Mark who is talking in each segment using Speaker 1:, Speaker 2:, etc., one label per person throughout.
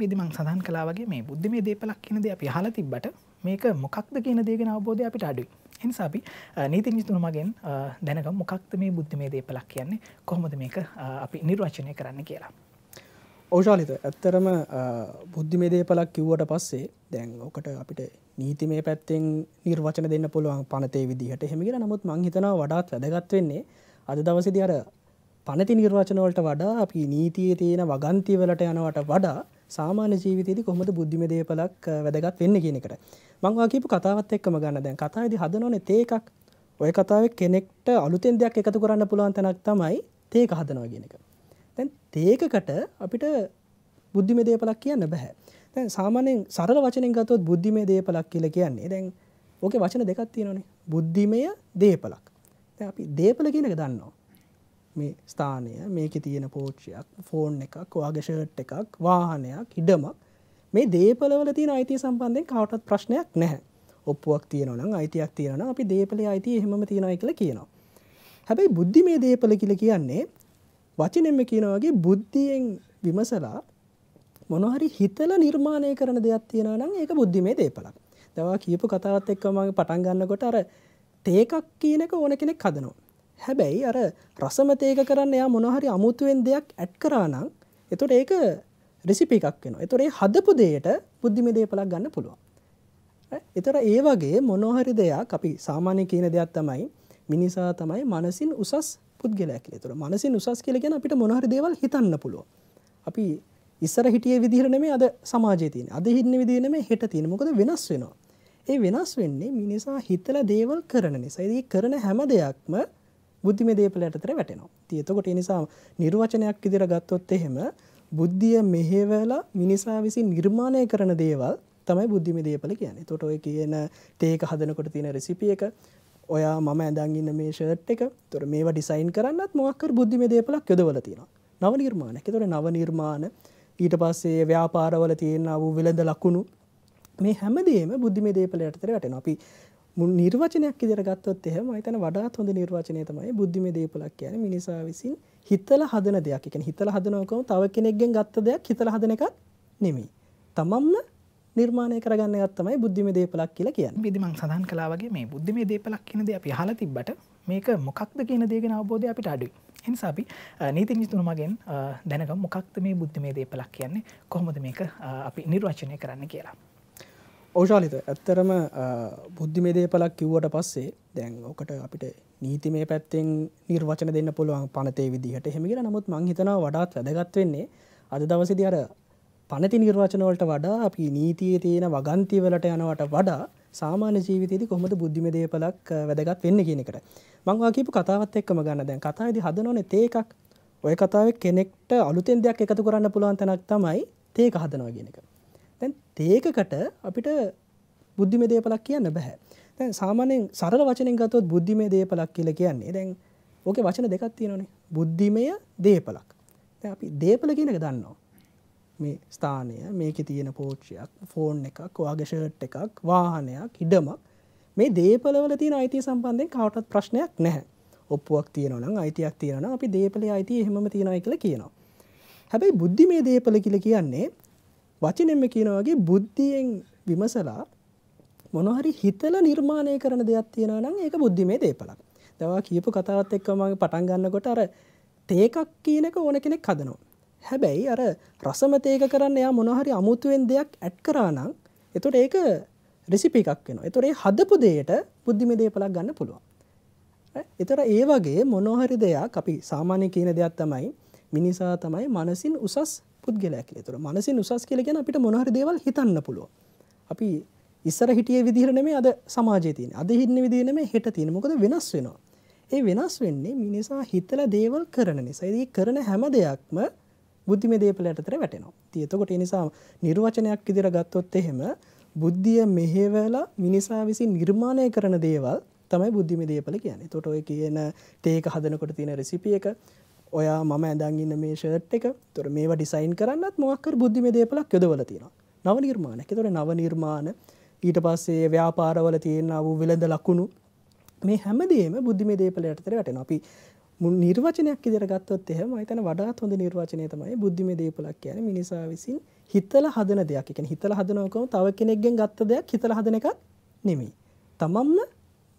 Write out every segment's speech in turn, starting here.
Speaker 1: ආරම්භිදිමං සඳහන් කලාවගේ මේ බුද්ධිම දේපලක් කියනද අපි හල තිබට මේක මොකක්ද කියන දේගෙන අවබෝධය අපිට අඩුයි එනිසාපි නීති නිිතුනුමගෙන් දැනක මොකක්ද මේ බුද්ධිමේ දේපලක් කියන්නේ කොහොමද මේක අපි නිර්වචනය කරන්න කියලා.
Speaker 2: ඕෂාලිත ඇත්තරම බුද්ධිමේ දේපලක් කිව්වට පස්සේ දැන් ඕකට අපිට නීතිමේ පැත්තෙන් නිර්වචන දෙන්න පුළුවන් පනතේ විදිහට හෙමිකර නමුත් මංහිතනා වඩාත් වැදගත් වෙන්නේ අද දවසිදි අර පනති නිර්වචනවලට වඩා අපි නීතියේ තියෙන වගන්තිවලට යනවට වඩා සාමාන්‍ය ජීවිතයේදී කොහොමද බුද්ධිම දේපලක් වැදගත් වෙන්නේ කියන එකට. මම වාකීපු කතාවත් එක්කම ගන්න දැන් කතාවේදී හදනෝනේ තේ එකක්. ওই කතාවේ කෙනෙක්ට අලුතෙන් දෙයක් එකතු කරන්න පුළුවන් තැනක් තමයි තේක හදනවා කියන එක. දැන් තේකකට අපිට බුද්ධිම දේපලක් කියන්න බෑ. දැන් සාමාන්‍යයෙන් සරල වචනෙන් ගත්තොත් බුද්ධිමේ දේපලක් කියලා කියන්නේ දැන් ඕකේ වචන දෙකක් තියෙනවානේ. බුද්ධිමය දේපලක්. දැන් අපි දේපල කියන එක දන්නවා. මේ ස්ථානය මේක තියෙන පෝච්චයක් ෆෝන් එකක් වගේ ෂර්ට් එකක් වාහනයක් ඉඩමක් මේ දේපලවල තියෙන අයිතිය සම්බන්ධයෙන් කවටත් ප්‍රශ්නයක් නැහැ ඔප්පුවක් තියෙනවනම් අයිතියක් තියෙන අපි දේපලේ අයිති එහෙම තියෙනයි කියලා කියනවා හැබැයි බුද්ධි මේ දේපල කියල කියන්නේ වචනෙම කියනවගේ බුද්ධියෙන් විමසලා මොනහරි හිතල නිර්මාණය කරන දෙයක් තියෙනනම් ඒක බුද්ධිමේ දේපලක් දවා කියපු කතාවත් එක්ක මගේ පටන් ගන්නකොට අර තේකක් කියනක ඕන කෙනෙක් හදනවා හැබැයි අර රසමතේක කරන්න එයා මොනහරි අමුතුවෙන් දෙයක් ඇට් කරානම් එතොට ඒක රිසිපි එකක් වෙන එතොරේ හදපු දේට බුද්ධිමි දේපලක් ගන්න පුළුවන් එතර ඒ වගේ මොනොහරි දෙයක් අපි සාමාන්‍ය කියන දෙයක් තමයි මිනිසා තමයි මනසින් උසස් පුද්ගලයක් තුර මනසින් උසස් කියලගෙන අපිට මොනහරි දේවල් හිතන්න පුළුව අපි ඉස්සර හිටිය විදිරනම අද සමාජයතියන අද හින්න විදිනම හෙට තියෙන මොකද වෙනස් වෙනවා ඒ වෙනස් වෙන්නේ මිනිසා හිතල දේවල් කරන නිසයිදී කරන හැම දෙයක්ම බුද්ධිමය දේපල යටතට වැටෙනවා. ඉතින් එතකොට ඒ නිසා නිර්වචනයක් විදිහට ගත්තොත් එහෙම බුද්ධිය මෙහෙवला මිනිසා විසින් නිර්මාණය කරන දේවල් තමයි බුද්ධිමය දේපල කියන්නේ. එතකොට ඔය කියන තේක හදනකොට තියෙන රෙසිපි එක ඔයා මම ඇඳන් ඉන්න මේ ෂර්ට් එක. එතකොට මේවා ඩිසයින් කරන්නත් මොකක් හරි බුද්ධිමය දේපලක් යොදවලා තියෙනවා. නව නිර්මාණයක්. එතකොට නව නිර්මාණ ඊට පස්සේ ව්‍යාපාරවල තියෙන වූ වෙළඳ ලකුණු මේ හැමදේම බුද්ධිමය දේපල යටතට වැටෙනවා. අපි නිර්වචනයක් ඉදිරියට ගත්තොත් එහෙම මම හිතන වඩාත් හොඳ නිර්වචනය තමයි බුද්ධිමය දීපලක් කියන්නේ මිනිසා විසින් හිතලා හදන දෙයක්. ඒ කියන්නේ හිතලා හදනකොම තව කෙනෙක්ගෙන් ගත්ත දෙයක් හිතලා හදන එකක් නෙමෙයි. තමන්ම නිර්මාණය කරගන්න එකක් තමයි බුද්ධිමය දීපලක් කියලා කියන්නේ. මේදි මම සඳහන් කළා
Speaker 1: වගේ මේ බුද්ධිමය දීපලක් කියන දේ අපි අහලා තිබ්බට මේක මොකක්ද කියන දේ ගැන අවබෝධය අපිට අඩුයි. ඒ නිසා අපි නීතිඥතුමා මගෙන් දැනගමු මොකක්ද මේ බුද්ධිමය දීපලක් කියන්නේ කොහොමද මේක අපි නිර්වචනය කරන්න කියලා.
Speaker 2: ඕශාලිත ඇත්තරම බුද්ධිමේ දේපලක් කිව්වට පස්සේ දැන් ඕකට අපිට නීති මේ පැත්තෙන් නිර්වචන දෙන්න පුළුවන් පනතේ විදිහට හෙමිගෙන නමුත් මංහිතන වඩාත් වැදගත් වෙන්නේ අද දවසිදි අර පනති නිර්වචනවලට වඩා අපි නීතියේ තියෙන වගන්තිවලට යනවට වඩා සාමාන්‍ය ජීවිතයේදී කොහොමද බුද්ධිම දේපලක් වැදගත් වෙන්නේ කියන එකට මං වා කියපු කතාවත් එක්කම ගන්න දැන් කතාවේදී හදනෝනේ තේ එකක් ඔය කතාවේ කෙනෙක්ට අලුතෙන් දෙයක් එකතු කරන්න පුළුවන් තැනක් තමයි තේක හදනවා කියන එක තැන් ඒකකට අපිට බුද්ධිම දේපලක් කියන්න බැහැ තැන් සාමානෙන් සරල වචනෙන් ගතොත් බුද්ධිමේ දේපලක් කියල කියන්නේ දැන් ඕක වචන දෙකක් තියෙනනේ බුද්ධිමය දේපලක් අපි දේපල කියනක දන්නවා මේ ස්ථානය මේක තියෙන පෝච්චයක් ෆෝන් එකක් වාගෂට් එකක් වාහනයක් ඉඩමක් මේ දේපලවල තියෙන අයිති සම්බන්ධය කවටත් ප්‍රශ්නයක් නැහැ ඔප්පුවක් තියෙනවන අයිතියක් තියෙනන අපි දේපල අයිති එහෙම තියෙනයි කියල කියනවා හැබැයි බුද්ධිමේ දේපල කියල කියන්නේ වචනෙම කියනවා වගේ බුද්ධියෙන් විමසලා මොනහරි හිතලා නිර්මාණය කරන දෙයක් තියෙනවා නම් ඒක බුද්ධිමේ දේපලක්. දවා කියපු කතාවත් එක්ක මම පටන් ගන්නකොට අර තේකක් කියනක ඕන කෙනෙක් හදනවා. හැබැයි අර රසම තේක කරන්න එයා මොනහරි අමුතුවෙන් දෙයක් ඇඩ් කරා නම් එතකොට ඒක රෙසිපි එකක් වෙනවා. එතකොට ඒ හදපු දෙයට බුද්ධිමේ දේපලක් ගන්න පුළුවන්. එතකොට ඒ වගේ මොනහරි දෙයක් අපි සාමාන්‍ය කියන දෙයක් තමයි මිනිසා තමයි මනසින් උසස් පුද්ගලයා කියලා. ඒතර මනසින් උසස් කියලා කියන්නේ අපිට මොන හරි දේවල් හිතන්න පුළුවන්. අපි ඉස්සර හිටියේ විදිහට නෙමෙයි අද සමාජයේ තියෙන. අද හිටින විදිහ නෙමෙයි හෙට තියෙන. මොකද වෙනස් වෙනවා. ඒ වෙනස් වෙන්නේ මිනිසා හිතලා දේවල් කරන නිසා. ඒ කරන හැම දෙයක්ම බුද්ධිමය දේපල යටතට වැටෙනවා. ඉතින් එතකොට ඒ නිසා නිර්වචනයක් විදිහට ගත්තොත් එහෙම බුද්ධිය මෙහෙවලා මිනිසා විසින් නිර්මාණය කරන දේවල් තමයි බුද්ධිමි දේපල කියන්නේ. එතකොට ඔය කියන තේක හදනකොට තියෙන රෙසිපි එක ඔයා මම ඇඳන් ඉන්න මේ ෂර්ට් එක තොර මේවා ඩිසයින් කරන්නත් මොක්කර බුද්ධිම දේපලක් යොදවල තියෙන නව නිර්මාණ එක තොර නව නිර්මාණ ඊට පස්සේ ව්‍යාපාරවල තියෙන වූ විලඳ ලකුණු මේ හැමදේම බුද්ධිම දේපල යටතර වැටෙන අපි නිර්වචනයක් ඉදිරගත්තොත් එහෙම අතන වඩාත් හොඳ නිර්වචනය තමයි බුද්ධිම දේපලක් කියන මිනිසා විසින් හිතල හදන දෙයක් එක හිතල හදනකම තව කෙනෙක්ගෙන් ගත්ත දෙයක් හිතල හදන එකක් නෙමෙයි තමම්ම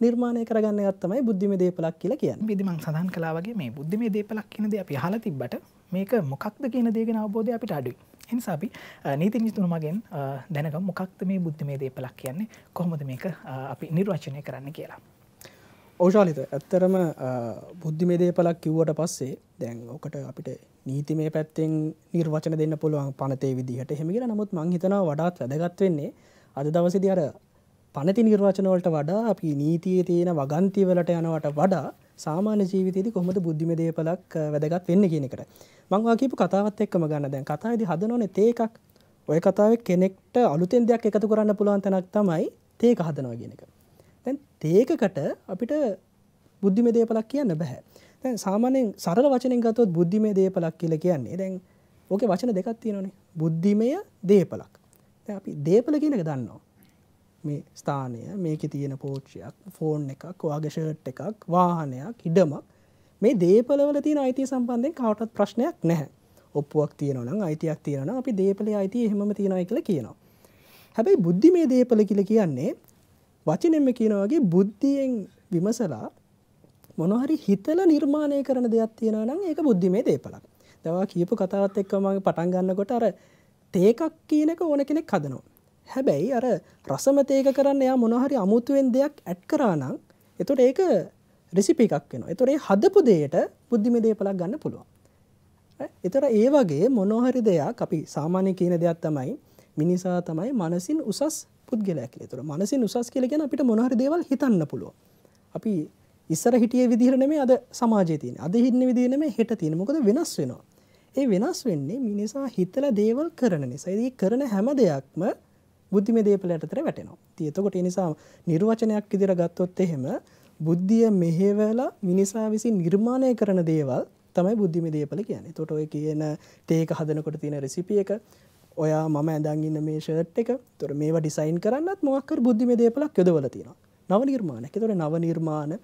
Speaker 2: නිර්මාණය කරගන්න ගත්තමයි බුද්ධිම දේපලක් කියලා කියන්න
Speaker 1: විදිමං සඳහන් කලාවගේ මේ බුද්ධිම දේපලක් කියනද අපි හල තිබට මේක මොකක්ද කියන දේගෙන අවබෝධය අපිට අඩුයි එනිසාපි නීති නිතුනුමගෙන් දැනක මොකක්ද මේ බුද්ධිමේ දේපලක් කියන්නේ කොහොමද මේක අපි නිර්වචනය කරන්න කියලා
Speaker 2: ඕෂාලිත ඇත්තරම බුද්ධිමේ දේපලක් කිව්වට පස්සේ දැන් ඕකට අපිට නීති මේ පැත්තෙන් නිර්වචන දෙන්න පුළුවන් පනතේ විදිහට හෙමිගෙන නමුත් මංහිතනා වඩාත් වැදගත් වෙන්නේ අද දවසිදි අර පනති නිර්වචනවලට වඩා අපි නීතියේ තියෙන වගන්තිවලට යනවට වඩා සාමාන්‍ය ජීවිතයේදී කොහොමද බුද්ධිම දේපලක් වැදගත් වෙන්නේ කියන එකට. මම ඔයා කියපු කතාවත් එක්කම ගන්න දැන් කතාවේදී හදනෝනේ තේ එකක්. ඔය කතාවේ කෙනෙක්ට අලුතෙන් දෙයක් එකතු කරන්න පුළුවන් තැනක් තමයි තේක හදනවා කියන එක. දැන් තේකකට අපිට බුද්ධිම දේපලක් කියන්න බැහැ. දැන් සාමාන්‍යයෙන් සරල වචනෙන් ගත්තොත් බුද්ධිමේ දේපලක් කියලා කියන්නේ දැන් ඕකේ වචන දෙකක් තියෙනවානේ. බුද්ධිමය දේපලක්. දැන් අපි දේපල කියන එක දන්නවා. මේ ස්ථානය මේක තියෙන පෝච්චයක් ෆෝන් එකක් වගේ ෂර්ට් එකක් වාහනයක් ඉඩමක් මේ දේපලවල තියෙන අයිති සම්බන්ධයෙන් කවටත් ප්‍රශ්නයක් නැහැ ඔප්පුවක් තියෙනවනම් අයිතියක් තියෙනන අපි දේපලේ අයිති එහෙම තියෙනයි කියලා කියනවා හැබැයි බුද්ධි මේ දේපල කියල කියන්නේ වචනෙම කියනවගේ බුද්ධියෙන් විමසලා මොනහරි හිතල නිර්මාණය කරන දෙයක් තියෙනවා නම් ඒක බුද්ධිමේ දේපලක් දවා කියපු කතාවත් එක්ක මගේ පටන් ගන්නකොට අර තේකක් කියනක ඕන කෙනෙක් හදනවා හැබැයි අර රසමතේක කරන්න යා මොනහරි අමුතුවෙන් දෙයක් ඇට් කරානම් එතොට ඒක රිසිපි එකක් වෙන එතොරේ හදපු දේයට බුද්ධිමදේ පලක් ගන්න පුළුවන් එතර ඒ වගේ මොනොහරි දෙයක් අපි සාමාන්‍ය කියන දෙයක් තමයි මිනිසා තමයි මනසින් උසස් පුද්ගලයක් තුර මනසින් උසස් කියලගෙන අපිට මොනහරි දේවල් හිතන්න පුළුව අපි ඉස්සර හිටිය විදිහරනම අද සමාජයතියන අද හින්න විදිනම හෙට තියෙන මොකද වෙනස් වෙනවා ඒ වෙනස් වෙන්නේ මිනිසා හිතල දේවල් කරන නිසා ඒ කරන හැම දෙයක්ම බුද්ධිමය දේපල යටතට වැටෙනවා. ඉතින් එතකොට ඒ නිසා නිර්වචනයක් විදිහට ගත්තොත් එහෙම බුද්ධිය මෙහෙවලා මිනිසා විසින් නිර්මාණය කරන දේවල් තමයි බුද්ධිමය දේපල කියන්නේ. එතකොට ඔය කියන තේ එක හදනකොට තියෙන රෙසිපි එක ඔයා මම ඇඳන් ඉන්න මේ ෂර්ට් එක. එතකොට මේවා ඩිසයින් කරන්නත් මොකක් හරි බුද්ධිමය දේපලක් යොදවලා තියෙනවා. නව නිර්මාණයක්. එතකොට නව නිර්මාණ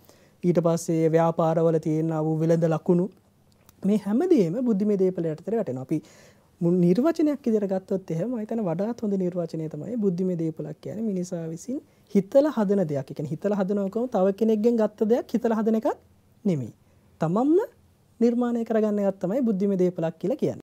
Speaker 2: ඊට පස්සේ ව්‍යාපාරවල තියෙන වූ වෙළඳ ලකුණු මේ හැමදේම බුද්ධිමය දේපල යටතට වැටෙනවා. අපි නිර්වචනයක් ඉදිරියට ගත්තොත් එහෙම මම හිතන වඩාත් හොඳ නිර්වචනය තමයි බුද්ධිමය දේපලක් කියන්නේ මිනිසා විසින් හිතලා හදන දෙයක්. ඒ කියන්නේ හිතලා හදනකොම තව කෙනෙක්ගෙන් ගත්ත දෙයක් හිතලා හදන එකක් නෙමෙයි. තමන්ම නිර්මාණය කරගන්න එකක් තමයි බුද්ධිමය දේපලක් කියලා කියන්නේ.